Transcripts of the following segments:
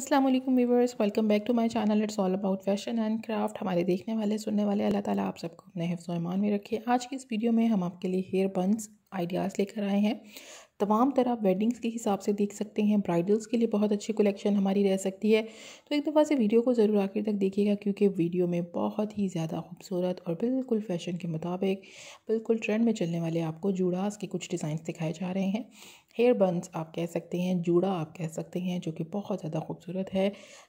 अस्सलाम वालेकुम welcome back to my channel it's all about fashion and craft हमारे देखने वाले सुनने वाले अल्लाह ताला आप सबको अपने हिफ्ज़ ईमान में रखे आज की इस वीडियो में हम आपके लिए हेयर बंस आइडियाज़ लेकर आए हैं तमाम तरह आप वेडिंग्स के हिसाब से देख सकते हैं ब्राइडल्स के लिए बहुत अच्छी कलेक्शन हमारी रह सकती है तो एक दफ़ा से वीडियो को ज़रूर आखिर तक देखिएगा क्योंकि वीडियो में बहुत ही ज़्यादा खूबसूरत और बिल्कुल फैशन के मुताबिक बिल्कुल ट्रेंड में चलने वाले आपको जूड़ास के कुछ डिज़ाइंस दिखाए जा रहे हैं हेयर बंस आप कह सकते हैं जूड़ा आप कह सकते हैं जो कि बहुत ज़्यादा खूबसूरत है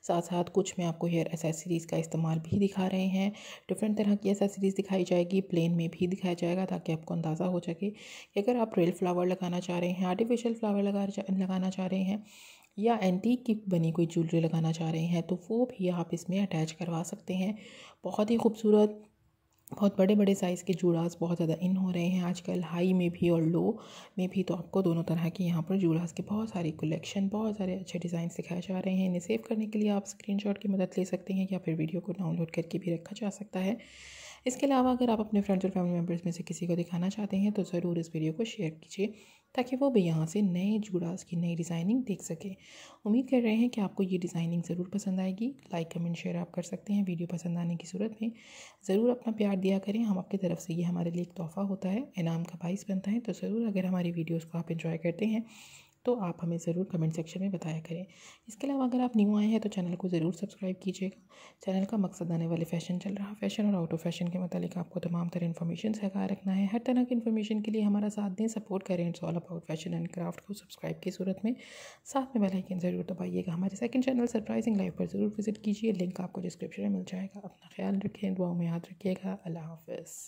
साथ साथ कुछ में आपको हेयर एसेसरीज़ का इस्तेमाल भी दिखा रहे हैं डिफरेंट तरह की एसेसरीज़ दिखाई जाएगी प्लेन में भी दिखाया जाएगा ताकि आपको अंदाज़ा हो सके कि अगर आप रेल फ्लावर लगाना चाह रहे हैं हैं आर्टिफिशियल फ्लावर लगा लगाना चाह रहे हैं या एंटीक की बनी कोई ज्वेलरी लगाना चाह रहे हैं तो वो भी आप इसमें अटैच करवा सकते हैं बहुत ही खूबसूरत बहुत बड़े बड़े साइज़ के जूड़ास बहुत ज़्यादा इन हो रहे हैं आजकल हाई में भी और लो में भी तो आपको दोनों तरह के यहाँ पर जूड़ास के बहुत सारी कलेक्शन बहुत सारे अच्छे डिज़ाइन दिखाए जा रहे हैं इन्हें सेव करने के लिए आप स्क्रीनशॉट की मदद ले सकते हैं या फिर वीडियो को डाउनलोड करके भी रखा जा सकता है इसके अलावा अगर आप अपने फ्रेंड्स और फैमिली मेम्बर्स में से किसी को दिखाना चाहते हैं तो ज़रूर इस वीडियो को शेयर कीजिए ताकि वो भी यहाँ से नए जुड़ास की नई डिज़ाइनिंग देख सकें उम्मीद कर रहे हैं कि आपको ये डिज़ाइनिंग ज़रूर पसंद आएगी लाइक कमेंट शेयर आप कर सकते हैं वीडियो पसंद आने की सूरत में ज़रूर अपना प्यार दिया करें हम आपकी तरफ से ये हमारे लिए एक तोहफ़ा होता है इनाम का बाइस बनता है तो ज़रूर अगर हमारी वीडियोज़ को आप इंजॉय करते हैं तो आप हमें ज़रूर कमेंट सेक्शन में बताया करें इसके अलावा अगर आप न्यू आए हैं तो चैनल को ज़रूर सब्सक्राइब कीजिएगा चैनल का मकसद आने वाले फ़ैशन चल रहा फैशन और आउट ऑफ फैशन के मतलब आपको तमाम तरह इन्फॉर्मेशन से रखना है हर तरह की इन्फॉर्मेशन के लिए हमारा साथ दें सपोर्ट करें it's all about fashion and craft को सब्सक्राइब की सूरत में साथ में बेलाइकन ज़रूर दबाइएगा हमारे सेकंड चैनल सरप्राइजिंग लाइफ पर ज़रूर विजिट कीजिए लिंक आपको डिस्क्रिप्शन में मिल जाएगा अपना ख्याल रखें दुआ में याद रखिएगा अल्लाह हाफिज़